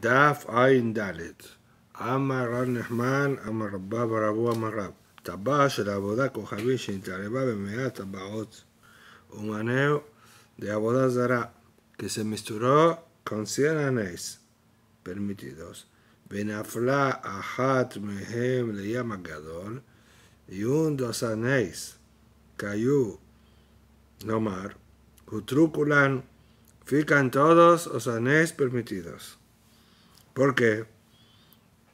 Daf Ayn Dalet. Amar Nehman, Amar babarabu Rabu Amar Rab. Taba Shel Un de abodazara, que se misturó con 100 anéis permitidos. Benafla Ahat Mehem le Gadol. Y un dos anéis cayó Nomar. Utrukulan. Fican todos los anéis permitidos. Porque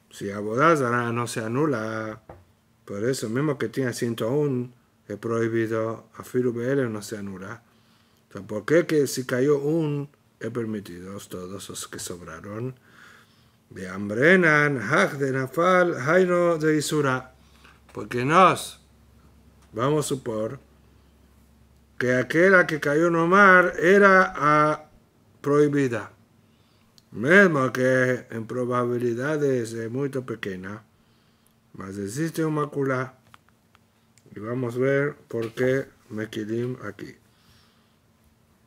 si Abodazara no se anula, por eso mismo que tiene 101, he prohibido, a BL no se anula. Entonces, ¿por qué que si cayó un, he permitido todos los que sobraron? De Ambrenan, de Nafal, Jairo de Isura. Porque nos, vamos a supor, que aquella que cayó en Omar era ah, prohibida mesmo que en probabilidades es muy pequeña. mas existe un macula Y vamos a ver por qué me quedé aquí.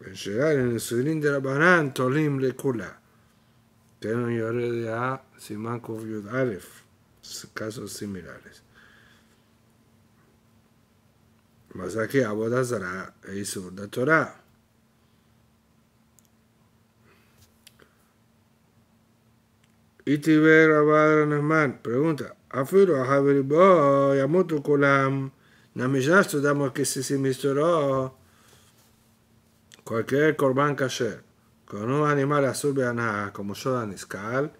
En llegar en el Surin de la Barán, Tolim le Kula. Que no lloré de A, Simán Kufiud Casos similares. Mas aquí a e Isur da Itiber Abad pregunta, Afiru Ahabiribo Yamutu Kulam, Namishah damos que si se misturó cualquier corbán caché con un animal azul como yo, Daniscal,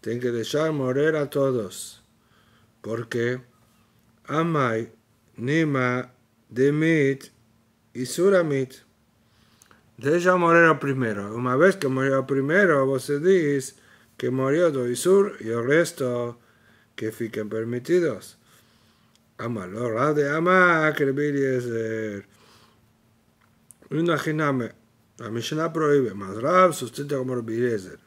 tiene que dejar morir a todos, porque Amai Nima Demit y Suramit. Deja morir al primero. Una vez que murió primero, vos decís, que murió sur y el resto que fiquen permitidos. Amalo, de ama que Imaginame, la Mishnah prohíbe, mas Rab sustenta como Rabbirezer.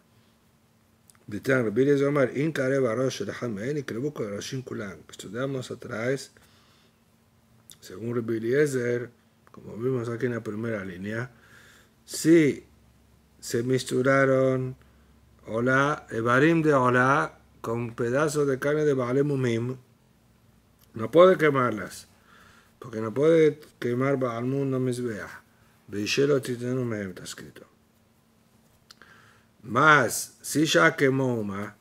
Ditan Rabbirezer Omar, Incare Barosh, Rahamain y Krebuko Roshin Kulan. Estudiamos atrás, según Rabbirezer, como vimos aquí en la primera línea, si se misturaron Hola, Ebarim de Hola, con pedazos de carne de balemumim Mumim, no puede quemarlas, porque no puede quemar Baal no me Beishelo no está escrito. Mas, si ya quemó una,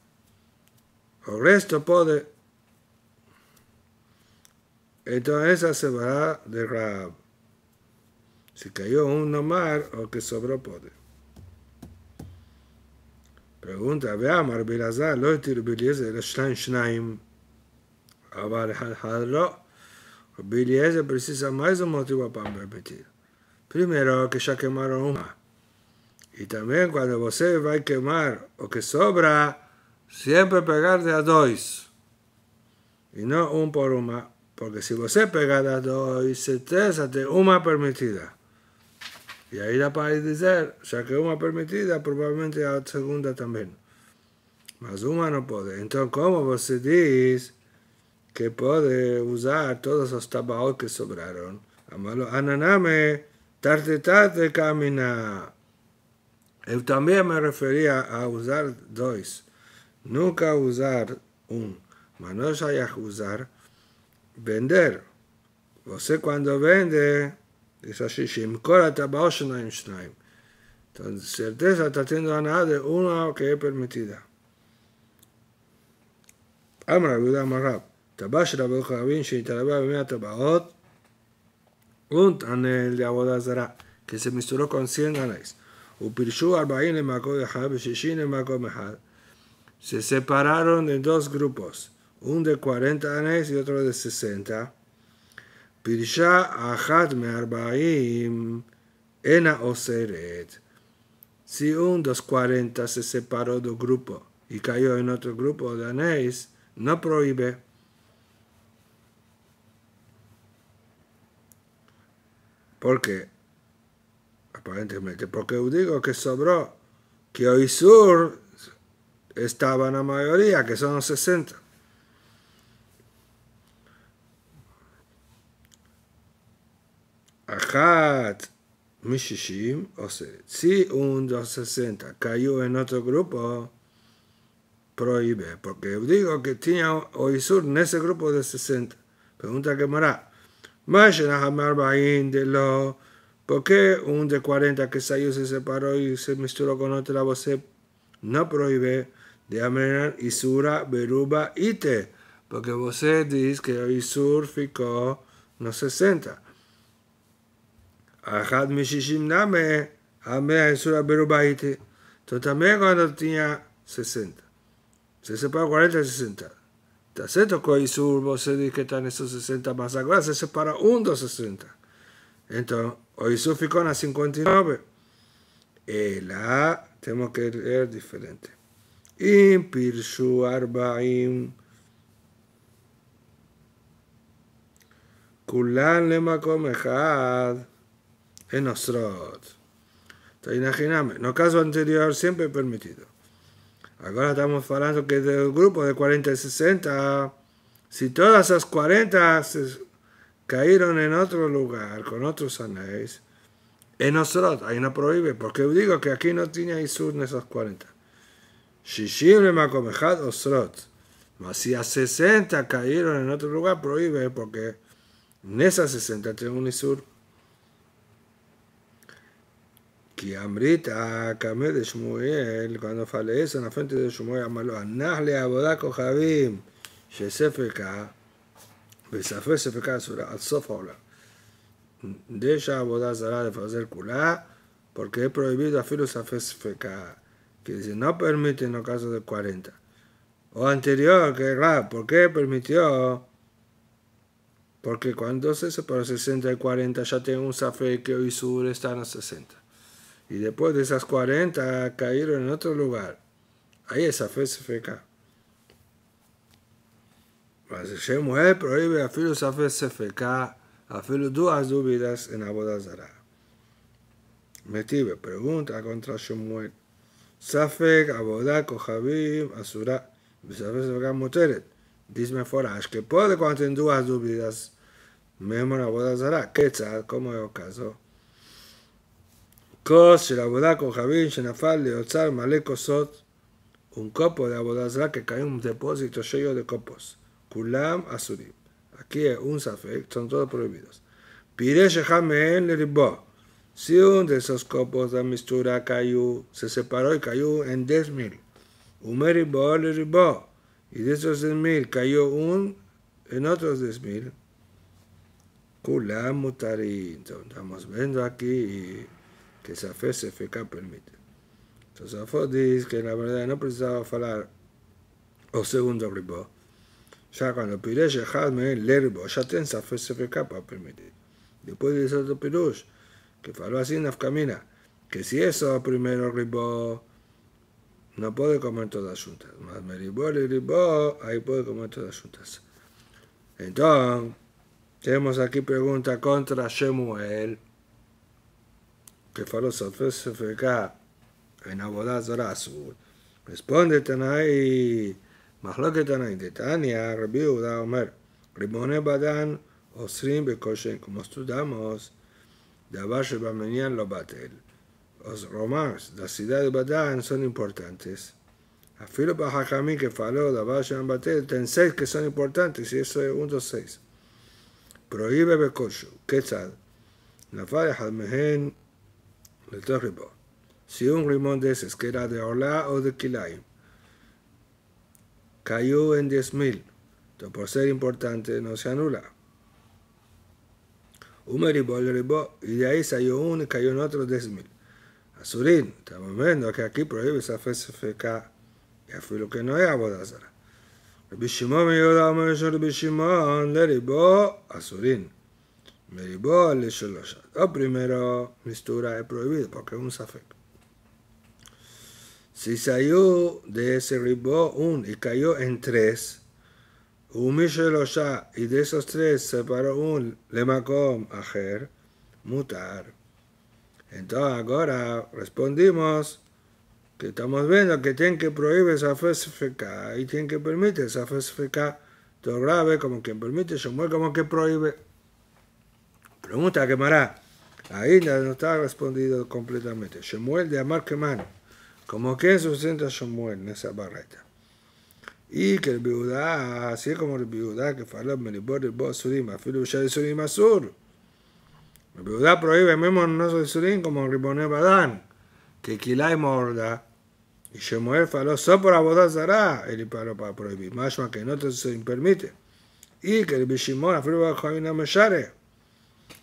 el resto puede. Entonces esa se va de rab. Si cayó uno más, o que sobró puede. Pergunta, Beamar Belazar, Loitir Beliezer, Stein Schneim. Avar Hadro, bilhete precisa mais um motivo para permitir. Primeiro, que já queimaram uma. E também, quando você vai queimar o que sobra, sempre pegar de a dois. E não um por uma. Porque se você pegar a dois, certeza tem uma permitida. Y ahí la decir, ya que una permitida, probablemente la segunda también. Mas una no puede. Entonces, ¿cómo vos dice que puede usar todos los tabajos que sobraron? Amalo, ananame, tarde tarde camina. Yo también me refería a usar dos. Nunca usar un. Mas no usar vender. Você cuando vende, es así, entonces certeza está teniendo nada de una que es permitida. Amra Buda Marab, Tabash Rabel Javin, Sheitarabá Bimea Tabaot, Un Anel de Abodazara, que se misturó con 100 anéis. Upirshu Arbaín en maco de Jab, Shishin en Se separaron en dos grupos, un de 40 anéis y otro de 60. Pirisha Ahad en Ena Oseret. Si un 240 se separó del grupo y cayó en otro grupo de danés, no prohíbe. Porque, aparentemente, porque digo que sobró, que hoy sur estaba la mayoría, que son los 60. Ajat o sea, si un 260 cayó en otro grupo, prohíbe, porque digo que tenía Isur en ese grupo de 60. Pregunta que mora. de lo. ¿Por qué un de 40 que salió se separó y se mezcló con otra voz no prohíbe de amenar Isura, Beruba, Ite? Porque vos dice que Isur ficó no 60. Entonces también cuando tenía 60. Se separa 40 y 60. Entonces tocó Isur, vos se dice que están esos 60 más Ahora se separa un 60 Entonces, hoy ficó en el 59. la eh, tenemos que leer diferente. Impirshu Arbaim. Kulan Lemakom Echad en en No caso anterior, siempre permitido. Ahora estamos hablando que del grupo de 40 y 60, si todas esas 40 caíron cayeron en otro lugar, con otros anéis, en nosotros, ahí no prohíbe, porque digo que aquí no tiene Isur en esas 40. Si le macomejad osrot. Mas si a 60 cayeron en otro lugar, prohíbe, porque en esas 60 tengo un Isur. y cuando כי אמריתא קמא de כהנו פלאיסא נפנתא a nahle לו, הנח לעבודה כוכבים, שספקה, וספק al אסורה de ella, העולם. דשא עבודה זרה hacer כולה, porque he prohibido a ספק ספקה, que dice no permite en el caso de 40. O anterior, que rap, ¿por qué permitió? Porque cuando se separó 60 y 40 ya tengo un safe que hoy sur están en 60 y después de esas 40 cayeron en otro lugar. Ahí esa fe se feca. Mas Shemuel prohíbe a filo safe se feca, a filo dos dúvidas en Abodazara. Metive pregunta contra Shemuel. Safek, Abodá, Kohabim, Asura, Bisafek se feca muteret. Dime forash que puede cuando dos dudas dúvidas, en Abodazara. tal cómo es el caso. Kos de abodá con Javín, Shenafal, Malekosot, un copo de abodazra que cae en un depósito lleno de copos. Kulam Azurim. Aquí es un safek, son todos prohibidos. Pire Shehamehen le Si un de esos copos de mistura cayó, se separó y cayó en 10.000. mil ribó le Y de esos 10.000 cayó un en otros 10.000. Kulam mutarin. Estamos viendo aquí que se FK permite. Entonces, Tosafot dice que la verdad no precisaba hablar o segundo ribo Ya cuando pide dejadme el ribo ya fe se FK para permitir. Después dice otro pirush, que faló así en camina, que si eso primero ribo no puede comer todas juntas. Más me ribo le ribo ahí puede comer todas juntas. Entonces, tenemos aquí pregunta contra Samuel que fue los en Abodá Zara Azul. Responde Tanay, más lo que Tanay de Tania, Rabiu da Omer, Ribone Badán, Osrim Bekoshen, como estudamos, de Abashe Bamenian lo Batel. Los romanos, la ciudad de Badán, son importantes. A Filo Bajajamí que faló, de Abashe Bamenian ten seis que son importantes, y eso es uno de seis. Prohíbe Bekoshen, ¿qué tal? La falla de si un rimón de esos, que era de Orla o de Kilaim, cayó en 10.000, por ser importante no se anula. Un meribó le ribó, y de ahí salió uno y cayó en otro 10.000. Azurín, estamos viendo que aquí prohíbe esa feca, y fue lo que no es abodazara. Rabbi Shimon me ayudó a Rabbi Shimon le ribó, Azurín lo primero Lo primero mistura es prohibido porque es un safek. Si salió de ese ribó un y cayó en tres, ya y de esos tres separó un lemakom ajer, mutar. Entonces ahora respondimos que estamos viendo que tienen que prohibir esa y tienen que permitir esa todo grave como quien permite, yo como que prohíbe. Pregunta Mará, Ahí no está respondido completamente. Shemuel de Amar Keman. Como que sustenta Shemuel en esa barreta. Y que el viuda, así como el viuda que me fala me el Bosurim, ya de Surim sur. El viuda prohíbe mismo no Surim como Riboné Badán, que y Morda. Y Shemuel faló, solo por abodazará, el paró para prohibir, más que no te se permite. Y que el Bishimón Bishimon, que de me Meshare.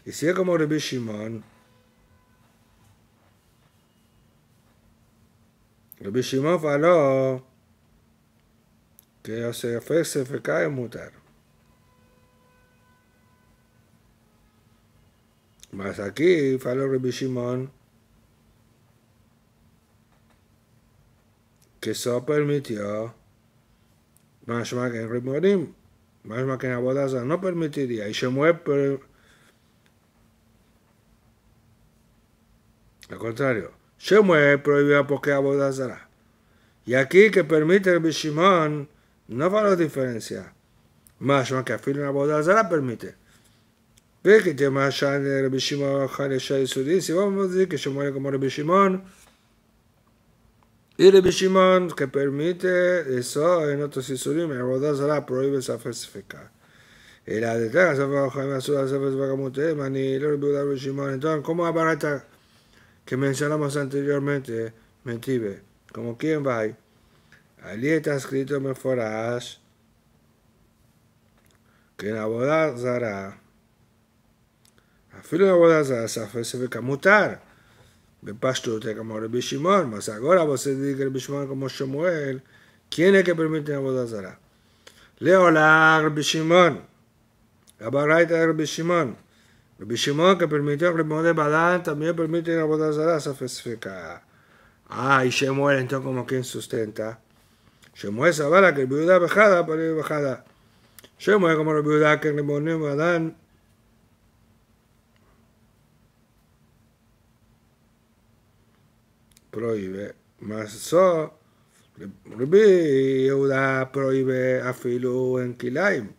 Y si es como Rabbi Shimon, Rabbi Shimon faló que se CFK é mutar. Mas aquí falou Rabbi Shimon que permitió. que Más o más que que en No no permitiría y se por. Al contrario, Shemue prohibió porque Boda Zara. Y aquí que permite el Bishimon, no va la diferencia. Más que Boda Zara permite. Ve que te más allá el Rabbi Shimon el Sudin, si vamos a decir que Shemue como el Shimon, y el Shimon que permite eso en otros Boda Zara, prohíbe esa falsificación. Y la de Tega, Safa va Asura, Safa Svagamutem, ni Rabbi Shimon, entonces, ¿cómo abarata? que mencionamos anteriormente, mentive, como quien va, allí está escrito me forás que la boda zara, a fin de la boda zara, se fue, se fue mutar, me pasó usted como el mas ahora vos se dice el Bishimón como Shemuel, ¿quién es que permite la boda zara? Leo la Shimon, la barraita el Shimon, que permitió de Badán, también permite la Bodazara Safesfeka. Ah, y muere entonces, como quien sustenta. esa bala que el viuda bajada, para ir bajada. muere como el viuda que de Badán. Prohíbe. so. Rabbi Yehuda prohíbe a Filu en Kilaim.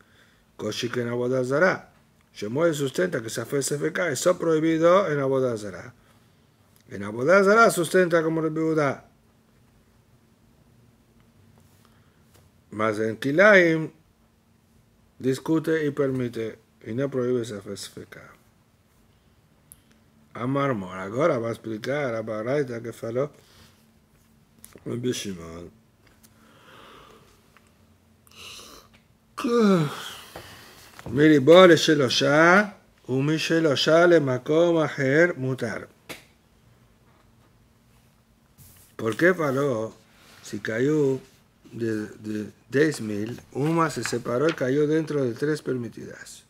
Koshi que en Abodazara. Shemuel sustenta que se eso es prohibido en Abodazara. En Abodazara sustenta como Rebiudá. Mas en Kilaim discute y permite y no prohíbe Safé Amarmor, Ahora va a explicar a Baraita que faló un Miri bol es elosha, umi elosha le maco maheir mutar. Por qué paró? Si cayó de de diez mil, umas se separó, cayó dentro de tres permitidas.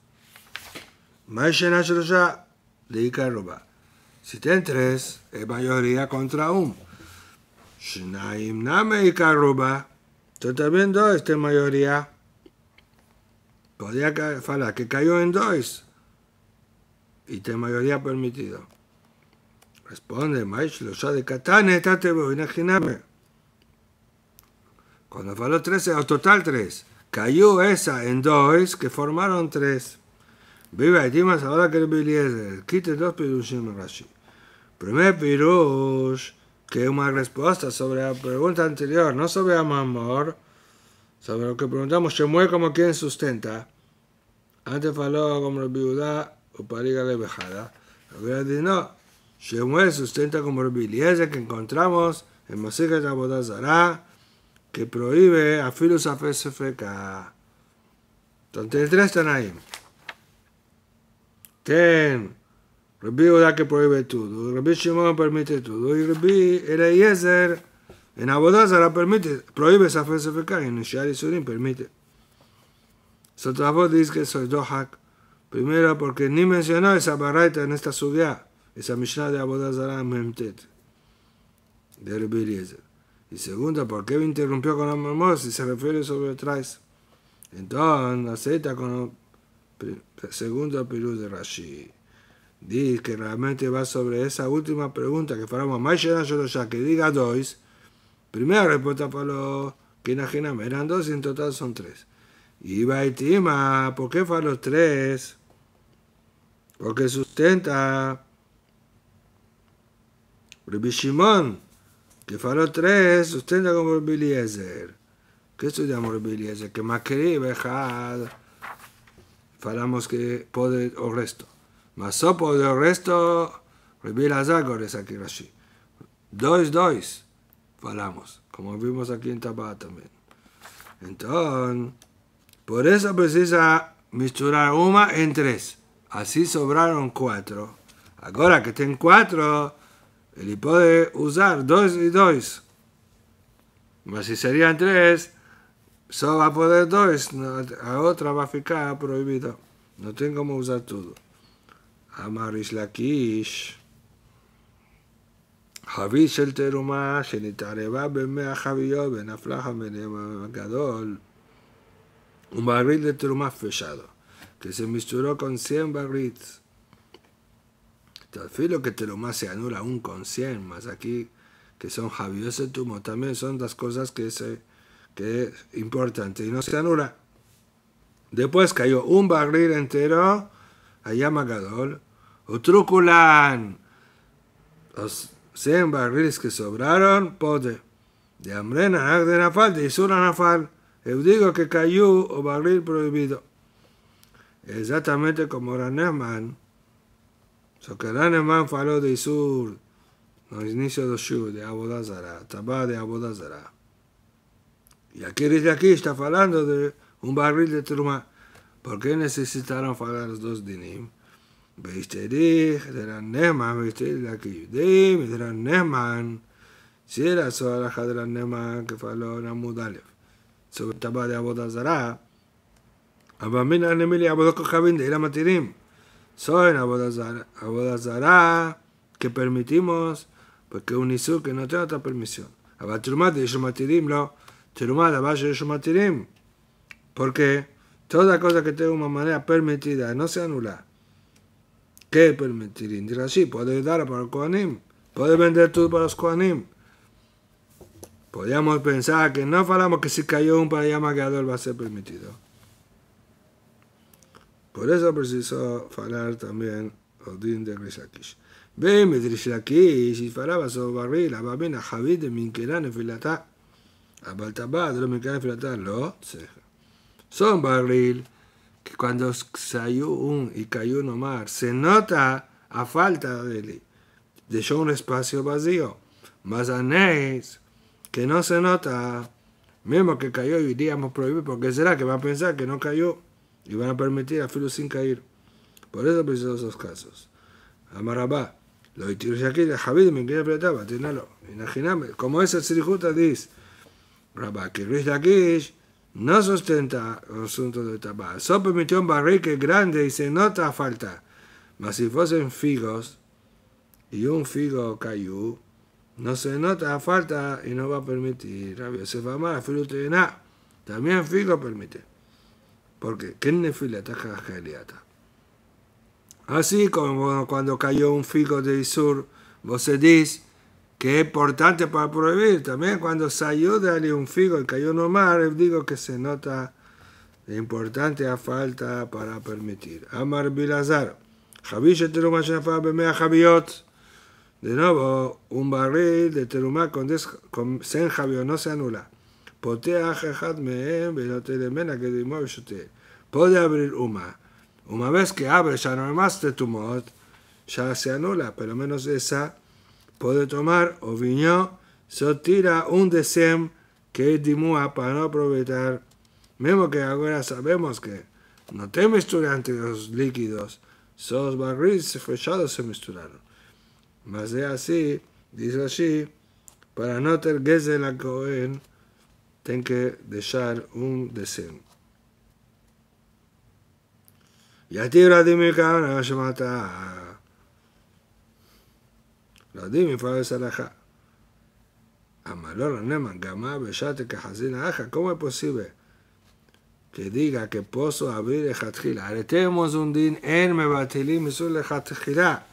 Maishenah elosha, deikaruba. Si ten tres es mayoría contra 1. Shnaim na me deikaruba. ¿Entonces también es mayoría? podía hablar que cayó en dos, y te mayoría permitido Responde, Maishlo, ya de Catane בו, vos, imagíname Cuando faló tres o total tres, Cayó esa en dos, que formaron tres. Viva y dime ahora que el Quite dos pirushim Rashi. Primer pirush, que es una respuesta sobre la pregunta anterior, no sobre amor. Sobre lo que preguntamos, Shemuel como quien sustenta. Antes faló como Udá o pariga de bejada. Ahora dice, no, Shemuel sustenta como Eliezer que encontramos en de Zara, que prohíbe a Filus Afesefeca. Entonces, tres están ahí. Ten, Rabbi Uda que prohíbe todo, Rabbi Shimon permite todo, y Rabbi Eliezer en Abodazara permite, prohíbe esa y en Shari Surin permite. Sotrafot dice que soy Dohak. Primero, porque ni mencionó esa barraita en esta subida, esa Mishnah de Abodazara Memtet, de Rebiliezer. Y segundo, porque interrumpió con memoria y se refiere sobre atrás. Entonces, acepta con el segundo Pirú de Rashi. Dice que realmente va sobre esa última pregunta que faramos más ya que diga dois Primera respuesta para los Kinajinam. Eran dos y en total son tres. Y Baitima, ¿por qué fue los tres? Porque sustenta. simón que fue los tres, sustenta como Rebiliezer. ¿Qué estudiamos Rebiliezer? Que Makri, Bejad. Falamos que poder o resto. Mas o poder o resto, Rebilazagor es aquí Rashi. Dos, dos falamos, como vimos aquí en Tabá también. Entonces, por eso precisa misturar una en tres. Así sobraron cuatro. Ahora que tiene cuatro, él puede usar dos y dos. Pero si serían tres, solo va a poder dos, la otra va a ficar prohibido. No tengo cómo usar todo. la Lakish. Javis el terumá, genitareba, bemea javio, benaflaja ביניהם gadol un barril de terumá fechado, que se misturó con 100 barriles. Te filo que terumá se anula aún con 100, más aquí, que son javios el tumo, también son las cosas que, se, que es importante y no se anula. Después cayó un barril entero allá Magadol, culan, los 100 barriles que sobraron, pode. De Amrena, de Nafal, de Isura Nafal. Yo digo que cayó o barril prohibido. Exactamente como Raneman. So que Raneman faló de Isur no inicio de Shu, de Abodazara, Tabá de Abodazara. Y aquí desde aquí está hablando de un barril de Truma. ¿Por qué necesitaron hablar los dos dinim? Beisterich, Dran Nehman, Beisterich, la que de Dran Nehman. Si era solo la Dran Nehman que faló Namud Alef. Sobre tapa de Abodazara. Abamina Nemili Abodoko Javin de Iramatirim. Soy en Abodazara que permitimos, porque un que no tiene otra permisión. y de Ishumatirim, lo. Turmat abajo de Ishumatirim. Porque toda cosa que tenga una manera permitida no se anula. ¿Qué permitir? Indira sí, puedes dar para los Kohanim, puedes vender todo para los Kohanim. Podríamos pensar que no falamos que si cayó un parayama gadol va a ser permitido. Por eso precisó falar también Odín de risakish. Ve Rishakish, y falaba sobre barril, abamina Javid de Minkeran en filatá. Abaltabad, lo Minkeran en filatá, lo. Son barril cuando salió un y cayó un omar, se nota a falta de él, dejó un espacio vacío. Más anéis, que no se nota, mismo que cayó y diríamos prohibir, porque será que van a pensar que no cayó y van a permitir a Filo sin caer. Por eso precisos esos casos. Amarabá, lo de aquí de Javid me quería apretar, Imagíname, como es el dice, Rabá, que Rish no sustenta asunto de tabaco. Solo permitió un barrique grande y se nota falta. Mas si fuesen figos y un figo cayó, no se nota falta y no va a permitir. Rabia se va más, fruto de nada. También figo permite. Porque ¿quién a Geliata? Así como cuando cayó un figo del sur, vos se dice que es importante para prohibir. También cuando salió a un figo y cayó un mar, digo que se nota importante a falta para permitir. Amar Bilazar. De nuevo, un barril de terumá con, con sen no se anula. Puede abrir una. Una vez que abre ya no hay más de ya se anula, pero menos esa puede tomar se tira un desem que dimua para no aprovechar, mismo que ahora sabemos que no te misturante los líquidos, sos barriles fechados se mezclaron. Mas de así, dice así, para no de la cohen, ten que dejar un decem Y a ti, Radimika, no a יודעים מפרש הלכה. Ama Lornema, Gamá, Bellate, Cajacina, Aja, ¿cómo es posible que diga que puedo abrir Ejatjila? Aretemos un din en misur Isur Ejatjila.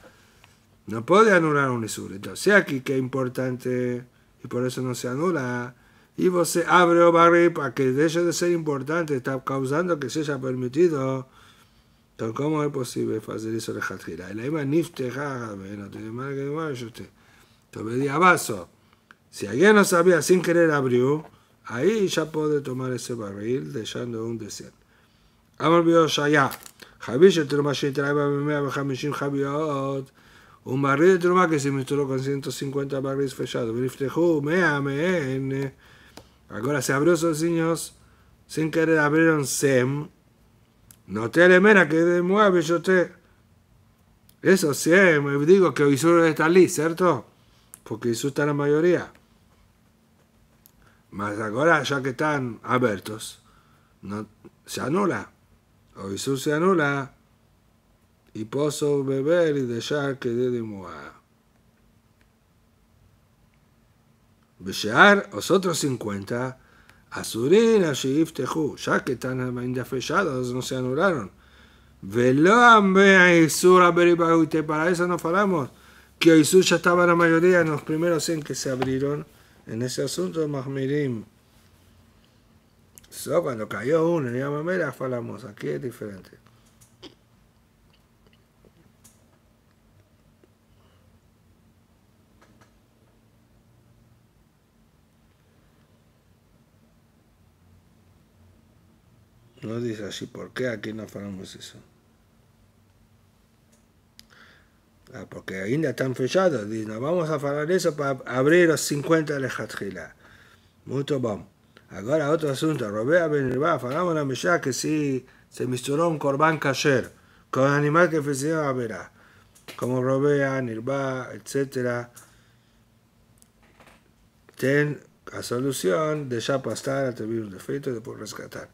No puede anular un Isur. Entonces, aquí que importante, y por eso no se anula. Y vos se abre o barri para que deje de ser importante, está causando que se haya permitido pero ¿cómo es posible hacer eso de Jatjira? El a nifteja, no tiene más que te te... Entonces di vaso. Si alguien no sabía, sin querer abrió, ahí ya puede tomar ese barril, dejando un desierto. Amor ah, ya Javi el Truma Shitraiba Bemea Bejamishim Javiot, un barril de Truma que se misturó con 150 barriles fechados. Uh, me me en eh, Ahora se abrió esos niños, sin querer abrieron Sem, no te que de mueve yo te. Eso sí, eh, me digo que solo está allí, ¿cierto? Porque eso está la mayoría. Mas ahora, ya que están abiertos, no, se anula. O se anula. Y puedo beber y dejar que de mueve. Bellear, vosotros 50 Azurina Tehu, ya que están indafelladas, no se anularon. Isura Beribahute, para eso no falamos. Que hoy ya estaba la mayoría en los primeros en que se abrieron en ese asunto, Mahmirim. So, cuando cayó uno, ya mamera, falamos. Aquí es diferente. No dice así, ¿por qué aquí no falamos eso? Ah, porque ainda están fechados, dice no vamos a falar eso para abrir los 50 de Lejatjila. Mucho bom. Ahora otro asunto, Robea Benirba, falamos la que sí se misturó un corbán ayer con animal que festejaba a verá, como Robea, Nirba, etc. Ten la solución de ya pasar a tener un defecto y después rescatar.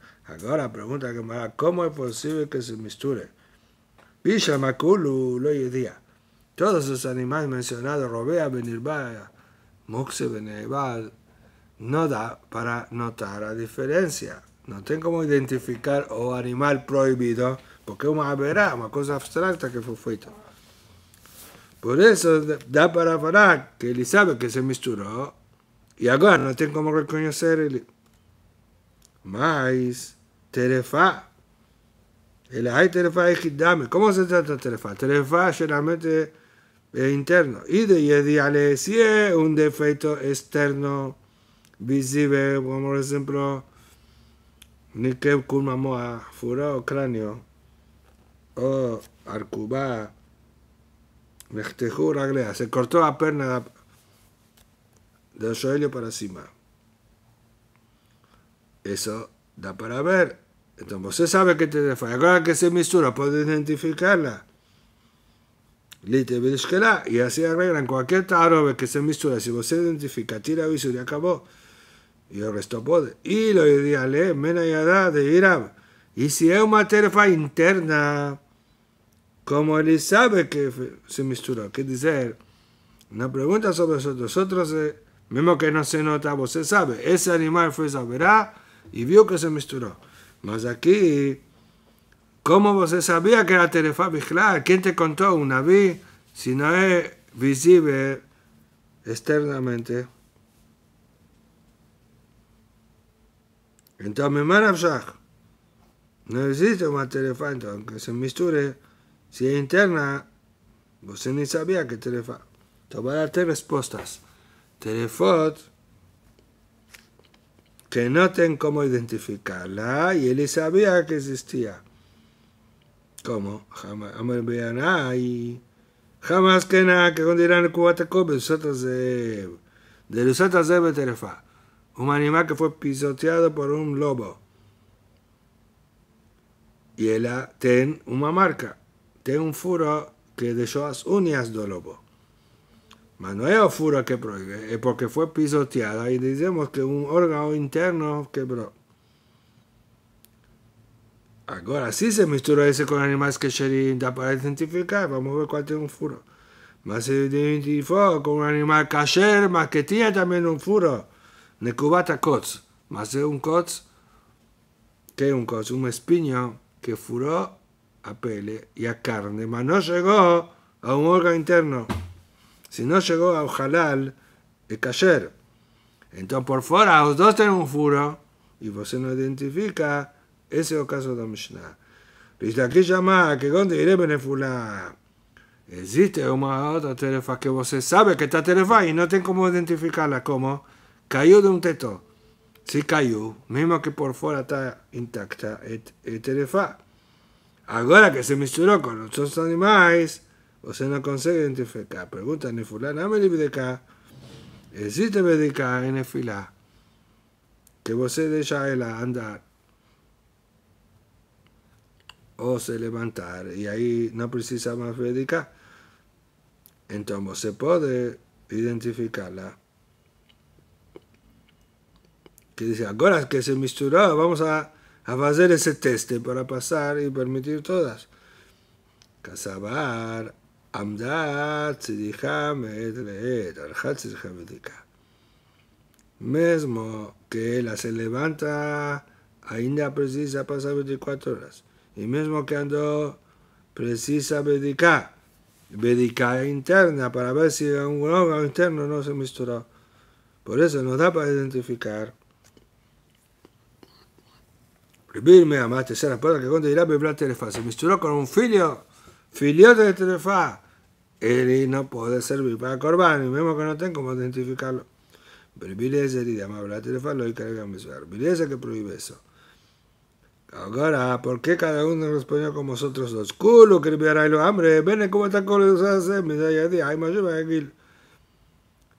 Ahora pregunta que me ¿cómo es posible que se misture? Villa Makulu, lo día. Todos los animales mencionados, Robea, Benirba, Muxe, Benebal, no da para notar la diferencia. No tengo cómo identificar o animal prohibido, porque es una verá, una cosa abstracta que fue feita. Por eso da para parar que él sabe que se misturó y ahora no tengo como reconocer el. Mais. Terefá, el hay Terefá y Hidame. ¿Cómo se trata Terefá? Terefá generalmente es interno. y de Yediale, si es un defecto externo, visible como por Kulmamoa Nikeb el cráneo, o arkuba ou Arcubá, se cortó la perna de Joelio para cima Eso da para ver. Entonces usted sabe que te falla. Ahora que se mistura, puede identificarla. Y así arreglan cualquier tarobe que se mistura. Si usted identifica, tira aviso y acabó. Y el resto puede. Y lo ideal mena yada de Irab. Y si es una terfa interna, como él sabe que se mistura, ¿qué dice Una pregunta sobre nosotros. Nosotros. Eh, Mismo que no se nota, vos sabe. Ese animal fue verá y vio que se misturó. Mas aquí, ¿cómo vos sabía que era telefa vigilar? ¿Quién te contó una vi si no es visible externamente? Entonces, mi Shach, no existe una entonces, aunque se misture, si es interna, vos ni sabía que Terefa. Te voy a dar tres respuestas. Telefot que no ten cómo identificarla y él sabía que existía. ¿Cómo? Jamás vean ahí. Jamás que nada, que irán el cubate de de otros de Terefa. Un animal que fue pisoteado por un lobo. Y él ten una marca, tiene un furo que dejó las uñas del lobo. mas não é o furo que proíbe, é porque foi pisoteada e dizemos que un órgano interno quebrou. Agora se se mistura ese con animais que cheirem, dá para identificar, vamos ver qual tem un furo. Mas se identificou con un animal caxer, mas que tinha também un furo. Necubata cots, mas é un cots, que é un cots, un espinho, que furou a pele e a carne, mas não chegou a un órgano interno. Si no llegó a Ojalal, es cayer Entonces, por fuera, los dos tienen un furo y vos no identifica, ese es el caso de Mishnah. Y aquí llama que donde iré benefulá Existe una otra telefa que usted sabe que está telefa y no tiene cómo identificarla. como Cayó de un teto. Si cayó, mismo que por fuera está intacta, es telefa. Ahora que se misturó con otros animales, Você no consegue identificar. Pregunta ni fulana, me Existe eh, BDK en fila. Que você deixa ela andar o se levantar y ahí no precisa más BDK. Entonces se puede identificarla. Que dice, ahora que se misturó, vamos a, a hacer ese teste para pasar y permitir todas. Casabar, Amdad Mesmo que la se levanta, ainda precisa pasar 24 horas. Y mesmo que ando precisa dedicar, dedicar interna, para ver si un órgano interno no se misturó. Por eso nos da para identificar. Ribirme, amaste, será para que cuando dirá se misturó con un filio, FILIO de Telefá. Él no puede servir para corbanos, y mismo que no tienen cómo identificarlo. Berbileza y llamaba al teléfono y carga mesar. Berbileza que prohíbe eso. Ahora, ¿por qué cada uno respondió con vosotros dos? Culo, que liberará el hambre. Ven, ¿cómo está con los Me da ya día. ay, más lleva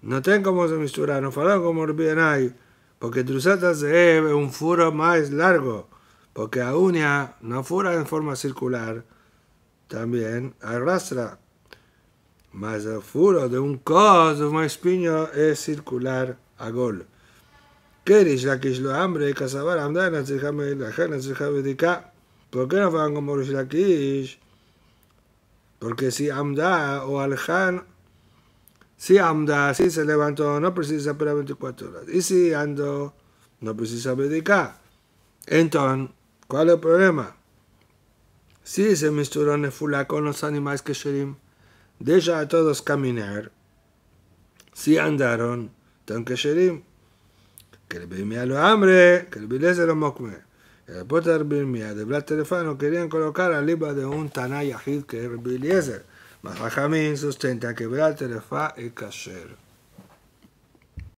No tienen cómo se misturar, no falan como ahí. Porque Trusata se es un furo más largo. Porque a uña no fura en forma circular. También arrastra mas el fura de un coso, más piño es circular a gol. ¿Qué la que lo hambre y cazabar andar na ¿No la jana de ¿Por qué no van como los Porque si Amda o Aljan, si Amda, si se levantó, no precisa esperar 24 horas. Y si ando, no precisa medicar. Entonces, ¿cuál es el problema? Si se mezclan el fulano con los animales que sherim, Deja a todos caminar, si andaron, tan que sherim, que el Birmia lo hambre, que le bilese lo mokme. El de Birmia de Blas Telefano querían colocar al libro de un Tanay que que es Rabbi Eliezer. Mas sustenta que Blas Telefano es Kasher.